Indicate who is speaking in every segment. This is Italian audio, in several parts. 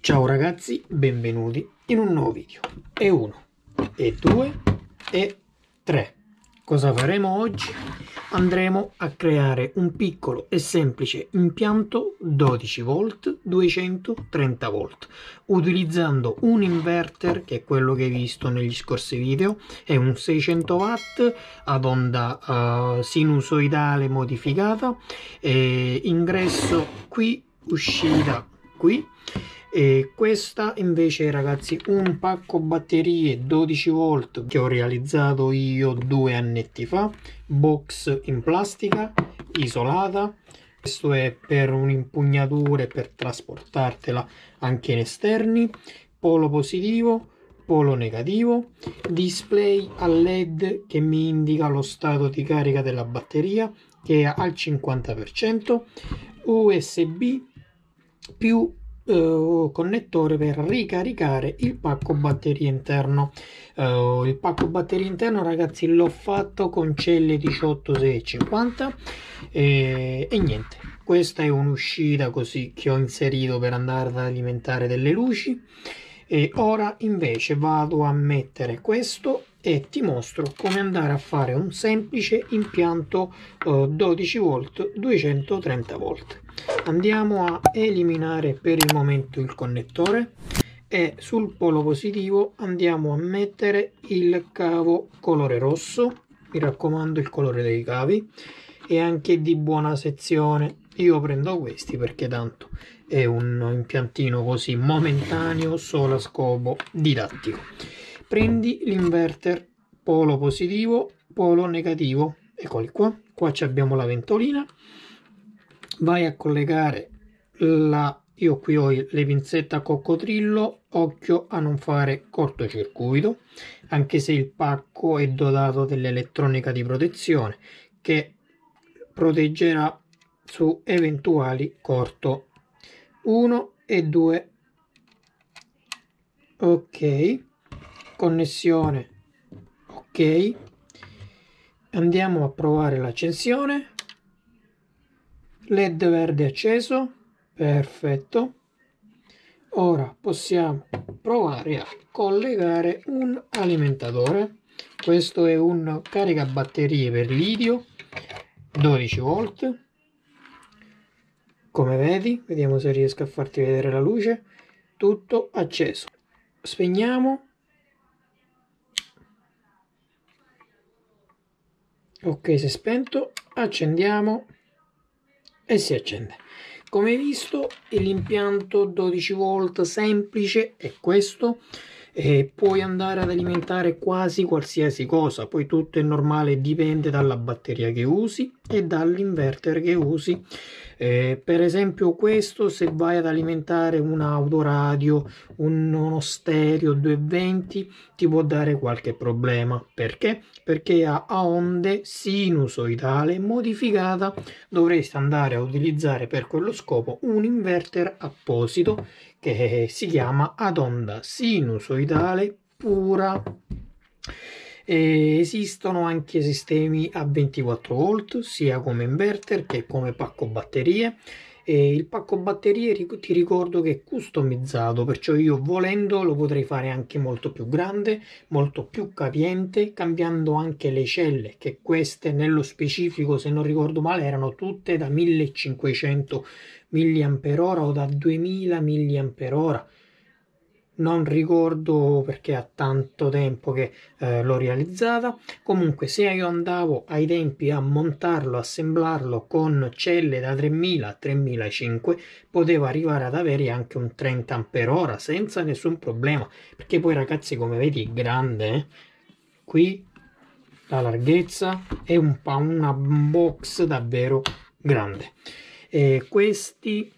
Speaker 1: Ciao ragazzi, benvenuti in un nuovo video. E 1, e 2, e 3. Cosa faremo oggi? Andremo a creare un piccolo e semplice impianto 12 v 230 v utilizzando un inverter che è quello che hai visto negli scorsi video è un 600 w ad onda uh, sinusoidale modificata e ingresso qui uscita qui e questa invece ragazzi un pacco batterie 12 volt che ho realizzato io due anni fa box in plastica isolata questo è per un'impugnatura e per trasportartela anche in esterni polo positivo polo negativo display a led che mi indica lo stato di carica della batteria che è al 50% usb più eh, connettore per ricaricare il pacco batteria interno eh, il pacco batteria interno ragazzi l'ho fatto con celle 18650 e, e niente questa è un'uscita così che ho inserito per andare ad alimentare delle luci e ora invece vado a mettere questo e ti mostro come andare a fare un semplice impianto eh, 12 volt 230 volt andiamo a eliminare per il momento il connettore e sul polo positivo andiamo a mettere il cavo colore rosso mi raccomando il colore dei cavi e anche di buona sezione io prendo questi perché tanto è un impiantino così momentaneo solo a scopo didattico prendi l'inverter polo positivo polo negativo eccoli qua qua abbiamo la ventolina vai a collegare la io qui ho le pinzette a coccodrillo occhio a non fare cortocircuito anche se il pacco è dotato dell'elettronica di protezione che proteggerà su eventuali corto 1 e 2 ok connessione ok andiamo a provare l'accensione led verde acceso perfetto ora possiamo provare a collegare un alimentatore questo è un caricabatterie per litio 12 volt come vedi vediamo se riesco a farti vedere la luce tutto acceso spegniamo ok si è spento accendiamo e si accende come visto l'impianto 12 volt semplice è questo e puoi andare ad alimentare quasi qualsiasi cosa poi tutto è normale dipende dalla batteria che usi e dall'inverter che usi eh, per esempio questo se vai ad alimentare un autoradio un, uno stereo 220 ti può dare qualche problema perché perché a, a onde sinusoidale modificata dovresti andare a utilizzare per quello scopo un inverter apposito che si chiama ad onda sinusoidale pura e esistono anche sistemi a 24 volt, sia come inverter che come pacco batterie. E il pacco batterie ti ricordo che è customizzato, perciò io volendo lo potrei fare anche molto più grande, molto più capiente, cambiando anche le celle, che queste nello specifico, se non ricordo male, erano tutte da 1500 mAh o da 2000 mAh non ricordo perché ha tanto tempo che eh, l'ho realizzata comunque se io andavo ai tempi a montarlo assemblarlo con celle da 3000 a 3500 potevo arrivare ad avere anche un 30 ampere ora senza nessun problema perché poi ragazzi come vedi è grande eh? qui la larghezza è un, una box davvero grande e questi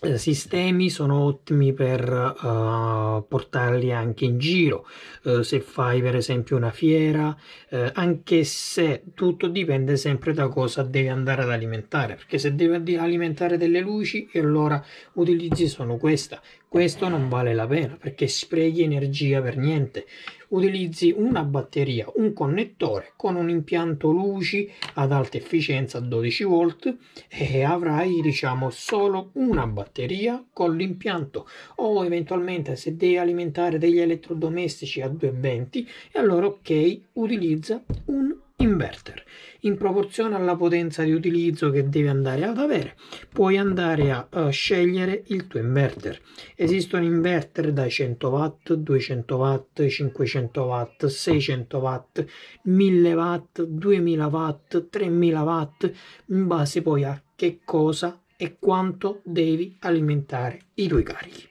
Speaker 1: eh, sistemi sono ottimi per uh, portarli anche in giro uh, se fai per esempio una fiera uh, anche se tutto dipende sempre da cosa devi andare ad alimentare perché se devi alimentare delle luci e allora utilizzi solo questa questo non vale la pena perché sprechi energia per niente utilizzi una batteria, un connettore con un impianto luci ad alta efficienza 12 volt e avrai diciamo solo una batteria con l'impianto o eventualmente se devi alimentare degli elettrodomestici a 220 e allora ok utilizza un inverter in proporzione alla potenza di utilizzo che devi andare ad avere puoi andare a, a eh, scegliere il tuo inverter esistono inverter da 100 watt 200 watt 500 watt 600 watt 1000 watt 2000 watt 3000 watt in base poi a che cosa e quanto devi alimentare i tuoi carichi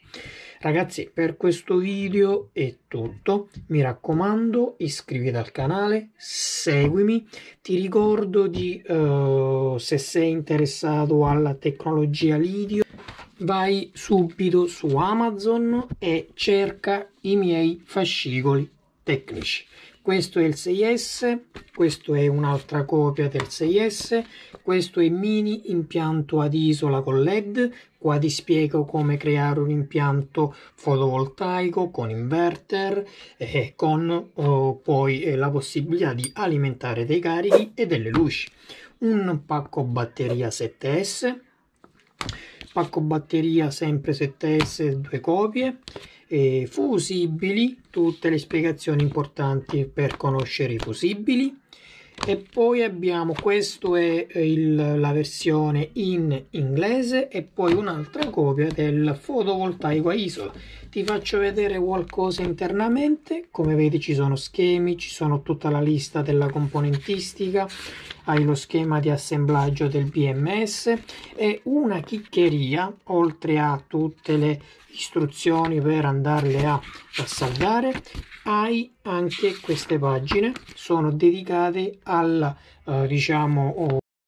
Speaker 1: Ragazzi per questo video è tutto, mi raccomando iscriviti al canale, seguimi, ti ricordo di uh, se sei interessato alla tecnologia Lidio vai subito su Amazon e cerca i miei fascicoli tecnici questo è il 6S, questo è un'altra copia del 6S, questo è mini impianto ad isola con LED, qua ti spiego come creare un impianto fotovoltaico con inverter e con oh, poi eh, la possibilità di alimentare dei carichi e delle luci. Un pacco batteria 7S, pacco batteria sempre 7S, due copie, e fusibili, tutte le spiegazioni importanti per conoscere i fusibili, e poi abbiamo questo è eh, il, la versione in inglese e poi un'altra copia del fotovoltaico a isola ti faccio vedere qualcosa internamente come vedi ci sono schemi ci sono tutta la lista della componentistica hai lo schema di assemblaggio del BMS e una chiccheria oltre a tutte le istruzioni per andarle a salvare hai anche queste pagine sono dedicate alla eh, diciamo